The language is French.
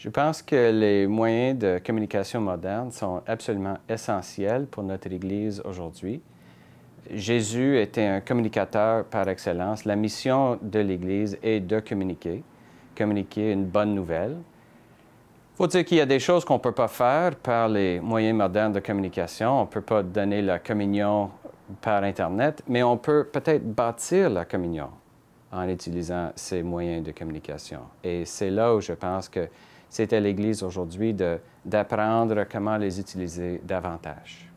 Je pense que les moyens de communication modernes sont absolument essentiels pour notre Église aujourd'hui. Jésus était un communicateur par excellence. La mission de l'Église est de communiquer, communiquer une bonne nouvelle. Il faut dire qu'il y a des choses qu'on ne peut pas faire par les moyens modernes de communication. On ne peut pas donner la communion par Internet, mais on peut peut-être bâtir la communion en utilisant ces moyens de communication. Et c'est là où je pense que c'est à l'Église aujourd'hui d'apprendre comment les utiliser davantage.